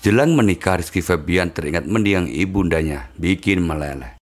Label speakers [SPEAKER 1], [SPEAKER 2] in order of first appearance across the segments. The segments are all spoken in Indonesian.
[SPEAKER 1] Jelang menikah Rizky Febian teringat mendiang ibundanya, bikin meleleh.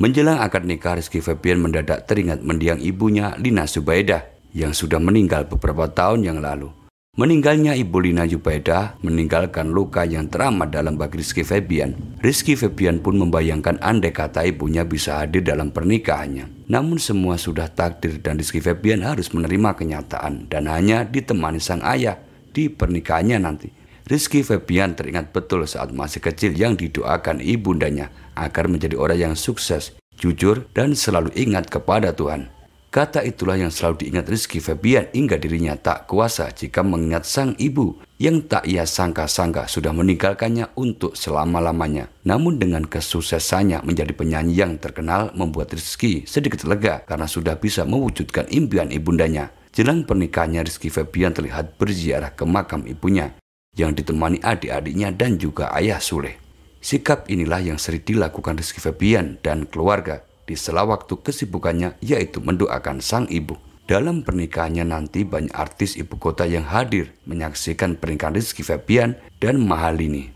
[SPEAKER 1] Menjelang akad nikah Rizky Febian mendadak teringat mendiang ibunya Lina Zubaida yang sudah meninggal beberapa tahun yang lalu. Meninggalnya ibu Lina Zubaidah meninggalkan luka yang teramat dalam bagi Rizky Febian. Rizky Febian pun membayangkan andai kata ibunya bisa hadir dalam pernikahannya. Namun semua sudah takdir dan Rizky Febian harus menerima kenyataan dan hanya ditemani sang ayah di pernikahannya nanti. Rizky Febian teringat betul saat masih kecil yang didoakan ibundanya agar menjadi orang yang sukses, jujur, dan selalu ingat kepada Tuhan. Kata itulah yang selalu diingat Rizky Febian hingga dirinya tak kuasa jika mengingat sang ibu yang tak ia sangka-sangka sudah meninggalkannya untuk selama-lamanya. Namun dengan kesuksesannya menjadi penyanyi yang terkenal membuat Rizky sedikit lega karena sudah bisa mewujudkan impian ibundanya. Jelang pernikahannya Rizky Febian terlihat berziarah ke makam ibunya yang ditemani adik-adiknya dan juga ayah Sule. Sikap inilah yang sering dilakukan Rizky Febian dan keluarga di sela waktu kesibukannya yaitu mendoakan sang ibu. Dalam pernikahannya nanti banyak artis ibu kota yang hadir menyaksikan pernikahan Rizky Febian dan Mahalini.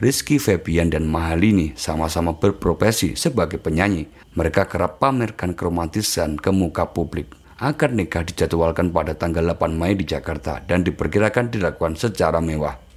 [SPEAKER 1] Rizky Febian dan Mahalini sama-sama berprofesi sebagai penyanyi. Mereka kerap pamerkan keromantisan ke muka publik akad nikah dijadwalkan pada tanggal 8 Mei di Jakarta dan diperkirakan dilakukan secara mewah.